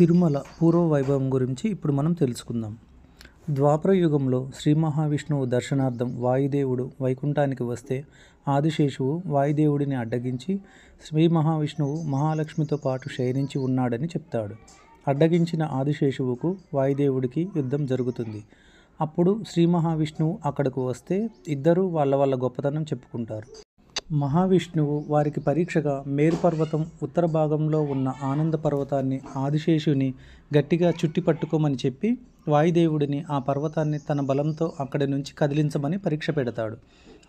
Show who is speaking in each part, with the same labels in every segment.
Speaker 1: తిరుమల పూర్వ వైభవం గురించి ఇప్పుడు మనం తెలుసుకుందాం ద్వాపర యుగంలో శ్రీ మహావిష్ణువు దర్శనార్థం వాయుదేవుడు వైకుంఠానికి వస్తే ఆదిశేషువు వాయుదేవుడిని అడ్డగించి శ్రీ మహావిష్ణువు మహాలక్ష్మితో పాటు శయనించి ఉన్నాడని చెప్తాడు అడ్డగించిన ఆదిశేషువుకు వాయుదేవుడికి యుద్ధం జరుగుతుంది అప్పుడు శ్రీ మహావిష్ణువు అక్కడకు వస్తే ఇద్దరూ వాళ్ళ వాళ్ళ గొప్పతనం చెప్పుకుంటారు మహావిష్ణువు వారికి పరీక్షగా మేరు పర్వతం ఉత్తర భాగంలో ఉన్న ఆనంద పర్వతాన్ని ఆదిశేషుని గట్టిగా చుట్టి పట్టుకోమని చెప్పి వాయుదేవుడిని ఆ పర్వతాన్ని తన బలంతో అక్కడి నుంచి కదిలించమని పరీక్ష పెడతాడు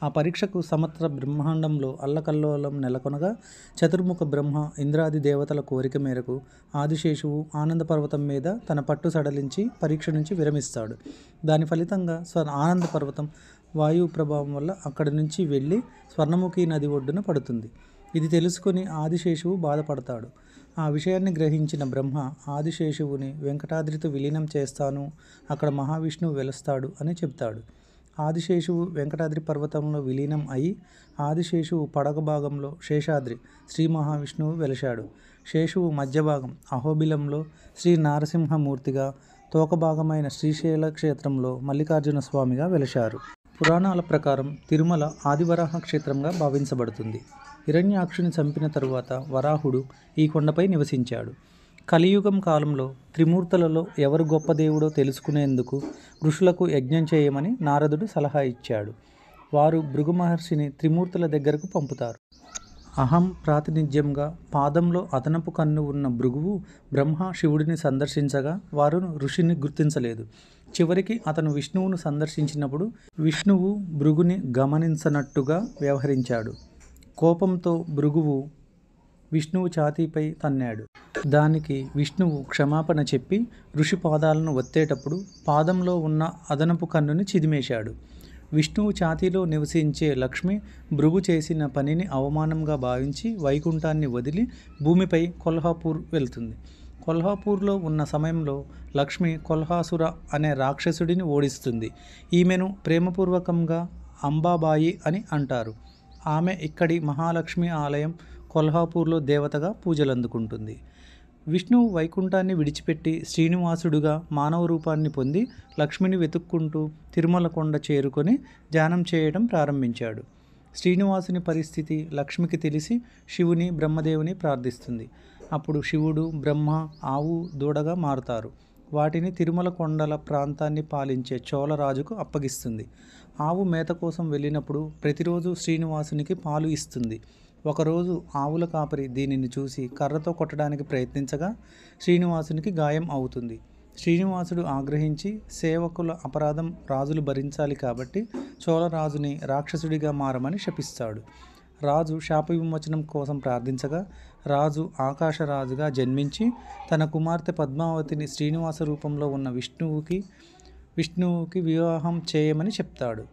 Speaker 1: ఆ పరీక్షకు సమత్ర బ్రహ్మాండంలో అల్లకల్లోలం నెలకొనగా చతుర్ముఖ బ్రహ్మ ఇంద్రాది దేవతల కోరిక మేరకు ఆదిశేషువు ఆనంద పర్వతం మీద తన పట్టు సడలించి పరీక్ష నుంచి విరమిస్తాడు దాని ఫలితంగా స్వ ఆనంద పర్వతం వాయువు ప్రభావం వల్ల అక్కడి నుంచి వెళ్ళి స్వర్ణముఖి నది ఒడ్డున పడుతుంది ఇది తెలుసుకుని ఆదిశేషువు బాధపడతాడు ఆ విషయాన్ని గ్రహించిన బ్రహ్మ ఆదిశేషువుని వెంకటాద్రితో విలీనం చేస్తాను అక్కడ మహావిష్ణువు వెలుస్తాడు అని చెప్తాడు ఆదిశేషువు వెంకటాద్రి పర్వతంలో విలీనం అయి ఆదిశేషువు పడగ భాగంలో శేషాద్రి శ్రీ మహావిష్ణువు వెలిశాడు శేషువు మధ్యభాగం అహోబిలంలో శ్రీ నారసింహమూర్తిగా తోకభాగమైన శ్రీశైల క్షేత్రంలో మల్లికార్జున స్వామిగా వెలిశారు పురాణాల ప్రకారం తిరుమల ఆదివరాహ క్షేత్రంగా భావించబడుతుంది హిరణ్యాక్షుని చంపిన తరువాత వరాహుడు ఈ కొండపై నివసించాడు కలియుగం కాలంలో త్రిమూర్తులలో ఎవరు గొప్ప దేవుడో తెలుసుకునేందుకు ఋషులకు యజ్ఞం చేయమని నారదుడు సలహా ఇచ్చాడు వారు భృగు మహర్షిని త్రిమూర్తుల దగ్గరకు పంపుతారు అహం ప్రాతినిధ్యంగా పాదంలో అదనపు కన్ను ఉన్న భృగువు బ్రహ్మ శివుడిని సందర్శించగా వారు ఋషిని గుర్తించలేదు చివరికి అతను విష్ణువును సందర్శించినప్పుడు విష్ణువు భృగుని గమనించనట్టుగా వ్యవహరించాడు కోపంతో భృగువు విష్ణువు ఛాతీపై తన్నాడు దానికి విష్ణువు క్షమాపణ చెప్పి ఋషి పాదాలను ఒత్తేటప్పుడు పాదంలో ఉన్న అదనపు కన్నుని చిదిమేశాడు విష్ణువు ఛాతీలో నివసించే లక్ష్మి భృగు చేసిన పనిని అవమానంగా భావించి వైకుంఠాన్ని వదిలి భూమిపై కొల్హాపూర్ వెళ్తుంది కొల్హాపూర్లో ఉన్న సమయంలో లక్ష్మి కొల్హాసుర అనే రాక్షసుడిని ఓడిస్తుంది ఈమెను ప్రేమపూర్వకంగా అంబాబాయి అని అంటారు ఆమె ఇక్కడి మహాలక్ష్మి ఆలయం కొల్హాపూర్లో దేవతగా పూజలందుకుంటుంది విష్ణువు వైకుంఠాన్ని విడిచిపెట్టి శ్రీనివాసుడుగా మానవ రూపాన్ని పొంది లక్ష్మిని వెతుక్కుంటూ తిరుమల కొండ చేరుకొని ధ్యానం చేయడం ప్రారంభించాడు శ్రీనివాసుని పరిస్థితి లక్ష్మికి తెలిసి శివుని బ్రహ్మదేవుని ప్రార్థిస్తుంది అప్పుడు శివుడు బ్రహ్మ ఆవు దూడగా మారుతారు వాటిని తిరుమల కొండల ప్రాంతాన్ని పాలించే చోళరాజుకు అప్పగిస్తుంది ఆవు మేత కోసం వెళ్ళినప్పుడు ప్రతిరోజు శ్రీనివాసునికి పాలు ఇస్తుంది ఒకరోజు ఆవుల కాపరి దీనిని చూసి కర్రతో కొట్టడానికి ప్రయత్నించగా శ్రీనివాసునికి గాయం అవుతుంది శ్రీనివాసుడు ఆగ్రహించి సేవకుల అపరాధం రాజులు భరించాలి కాబట్టి చోళరాజుని రాక్షసుడిగా మారమని శపిస్తాడు రాజు శాప విమోచనం కోసం ప్రార్థించగా రాజు ఆకాశరాజుగా జన్మించి తన కుమార్తె పద్మావతిని శ్రీనివాస రూపంలో ఉన్న విష్ణువుకి విష్ణువుకి వివాహం చేయమని చెప్తాడు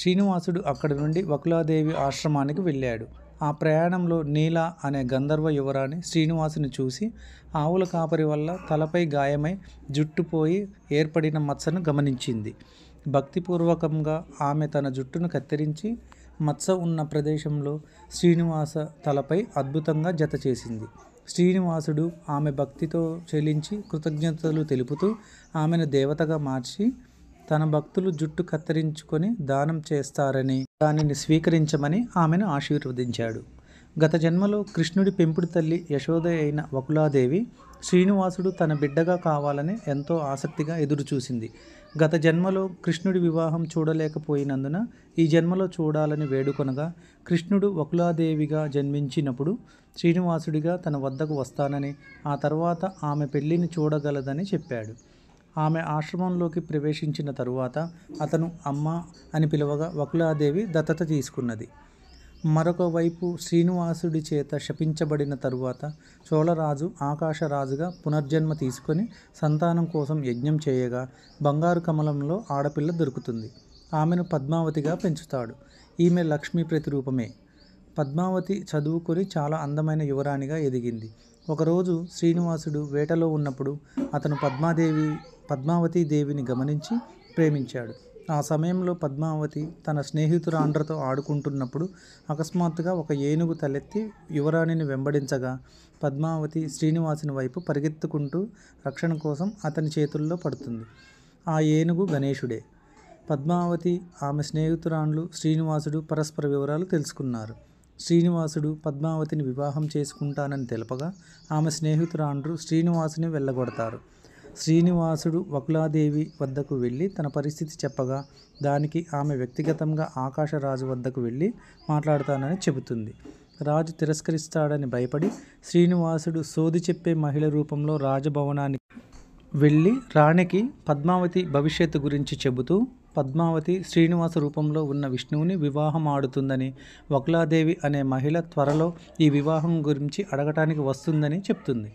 Speaker 1: శ్రీనివాసుడు అక్కడి నుండి వకులాదేవి ఆశ్రమానికి వెళ్ళాడు ఆ ప్రయాణంలో నీల అనే గంధర్వ యువరాణి శ్రీనివాసుని చూసి ఆవుల కాపరి వల్ల తలపై గాయమై జుట్టుపోయి ఏర్పడిన మచ్చను గమనించింది భక్తిపూర్వకంగా ఆమె తన జుట్టును కత్తిరించి మత్స ఉన్న ప్రదేశంలో శ్రీనివాస తలపై అద్భుతంగా జత చేసింది శ్రీనివాసుడు ఆమె భక్తితో చెల్లించి కృతజ్ఞతలు తెలుపుతూ ఆమెను దేవతగా మార్చి తన భక్తులు జుట్టు కత్తిరించుకొని దానం చేస్తారని దానిని స్వీకరించమని ఆమెను ఆశీర్వదించాడు గత జన్మలో కృష్ణుడి పెంపుడు తల్లి యశోద అయిన వకులాదేవి శ్రీనివాసుడు తన బిడ్డగా కావాలని ఎంతో ఆసక్తిగా ఎదురుచూసింది గత జన్మలో కృష్ణుడి వివాహం చూడలేకపోయినందున ఈ జన్మలో చూడాలని వేడుకొనగా కృష్ణుడు వకులాదేవిగా జన్మించినప్పుడు శ్రీనివాసుడిగా తన వద్దకు వస్తానని ఆ తర్వాత ఆమె పెళ్లిని చూడగలదని చెప్పాడు ఆమె ఆశ్రమంలోకి ప్రవేశించిన తరువాత అతను అమ్మ అని పిలవగా వకులాదేవి దత్తత తీసుకున్నది మరొక వైపు శ్రీనివాసుడి చేత శపించబడిన తరువాత చోళరాజు ఆకాశరాజుగా పునర్జన్మ తీసుకొని సంతానం కోసం యజ్ఞం చేయగా బంగారు కమలంలో ఆడపిల్ల దొరుకుతుంది ఆమెను పద్మావతిగా పెంచుతాడు ఈమె లక్ష్మీ ప్రతిరూపమే పద్మావతి చదువుకొని చాలా అందమైన యువరాణిగా ఎదిగింది ఒకరోజు శ్రీనివాసుడు వేటలో ఉన్నప్పుడు అతను పద్మాదేవి పద్మావతి దేవిని గమనించి ప్రేమించాడు ఆ సమయంలో పద్మావతి తన స్నేహితురాండ్రతో ఆడుకుంటున్నప్పుడు అకస్మాత్తుగా ఒక ఏనుగు తలెత్తి యువరాణిని వెంబడించగా పద్మావతి శ్రీనివాసుని వైపు పరిగెత్తుకుంటూ రక్షణ కోసం అతని చేతుల్లో పడుతుంది ఆ ఏనుగు గణేషుడే పద్మావతి ఆమె స్నేహితురాండ్లు శ్రీనివాసుడు పరస్పర వివరాలు తెలుసుకున్నారు శ్రీనివాసుడు పద్మావతిని వివాహం చేసుకుంటానని తెలపగా ఆమె స్నేహితురాండ్రు శ్రీనివాసుని వెళ్ళగొడతారు శ్రీనివాసుడు వకులాదేవి వద్దకు వెళ్ళి తన పరిస్థితి చెప్పగా దానికి ఆమె వ్యక్తిగతంగా ఆకాశరాజు వద్దకు వెళ్ళి మాట్లాడతానని చెబుతుంది రాజు తిరస్కరిస్తాడని భయపడి శ్రీనివాసుడు సోది చెప్పే మహిళ రూపంలో రాజభవనానికి వెళ్ళి రాణికి పద్మావతి భవిష్యత్తు గురించి చెబుతూ పద్మావతి శ్రీనివాస రూపంలో ఉన్న విష్ణువుని వివాహం ఆడుతుందని వకులాదేవి అనే మహిళ త్వరలో ఈ వివాహం గురించి అడగటానికి వస్తుందని చెప్తుంది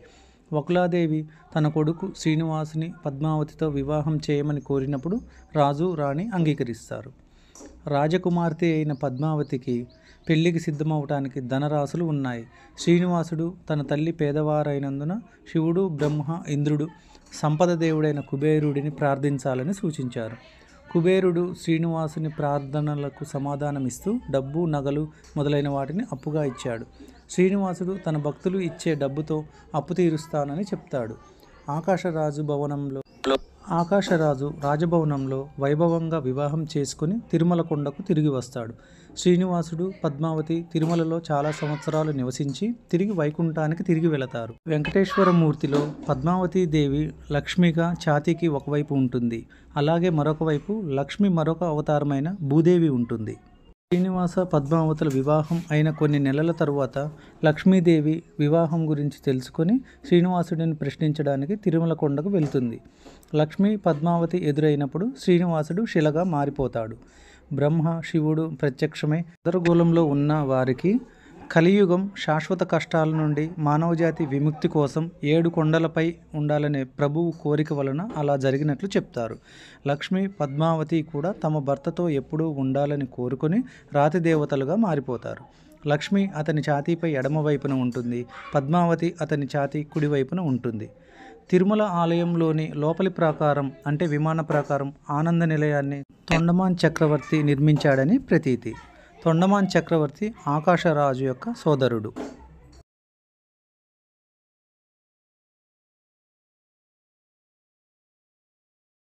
Speaker 1: వకులాదేవి తన కొడుకు శ్రీనివాసుని పద్మావతితో వివాహం చేయమని కోరినప్పుడు రాజు రాణి అంగీకరిస్తారు రాజకుమార్తె అయిన పద్మావతికి పెళ్లికి సిద్ధమవటానికి ధనరాశులు ఉన్నాయి శ్రీనివాసుడు తన తల్లి పేదవారైనందున శివుడు బ్రహ్మ ఇంద్రుడు సంపద దేవుడైన కుబేరుడిని ప్రార్థించాలని సూచించారు కుబేరుడు శ్రీనివాసుని ప్రార్థనలకు సమాధానమిస్తూ డబ్బు నగలు మొదలైన వాటిని అప్పుగా ఇచ్చాడు శ్రీనివాసుడు తన భక్తులు ఇచ్చే డబ్బుతో అప్పు తీరుస్తానని చెప్తాడు ఆకాశరాజు భవనంలో ఆకాశరాజు రాజభవనంలో వైభవంగా వివాహం చేసుకుని తిరుమల కొండకు తిరిగి వస్తాడు శ్రీనివాసుడు పద్మావతి తిరుమలలో చాలా సంవత్సరాలు నివసించి తిరిగి వైకుంఠానికి తిరిగి వెళతారు వెంకటేశ్వరమూర్తిలో పద్మావతి దేవి లక్ష్మిగా ఛాతీకి ఒకవైపు ఉంటుంది అలాగే మరొక వైపు లక్ష్మి మరొక అవతారమైన భూదేవి ఉంటుంది శ్రీనివాస పద్మావతుల వివాహం అయిన కొన్ని నెలల తరువాత లక్ష్మీదేవి వివాహం గురించి తెలుసుకొని శ్రీనివాసుడిని ప్రశ్నించడానికి తిరుమల కొండకు వెళ్తుంది లక్ష్మీ పద్మావతి ఎదురైనప్పుడు శ్రీనివాసుడు శిలగా మారిపోతాడు బ్రహ్మ శివుడు ప్రత్యక్షమై గందరగోళంలో ఉన్న వారికి కలియుగం శాశ్వత కష్టాల నుండి మానవజాతి విముక్తి కోసం ఏడు కొండలపై ఉండాలనే ప్రభువు కోరిక వలన అలా జరిగినట్లు చెప్తారు లక్ష్మి పద్మావతి కూడా తమ భర్తతో ఎప్పుడూ ఉండాలని కోరుకొని రాతి దేవతలుగా మారిపోతారు లక్ష్మి అతని ఛాతీపై ఎడమవైపున ఉంటుంది పద్మావతి అతని ఛాతీ కుడివైపున ఉంటుంది తిరుమల ఆలయంలోని లోపలి ప్రాకారం అంటే విమాన ప్రాకారం ఆనంద నిలయాన్ని తొండమాన్ చక్రవర్తి నిర్మించాడని ప్రతీతి తొండమాన్ చక్రవర్తి ఆకాశరాజు యొక్క సోదరుడు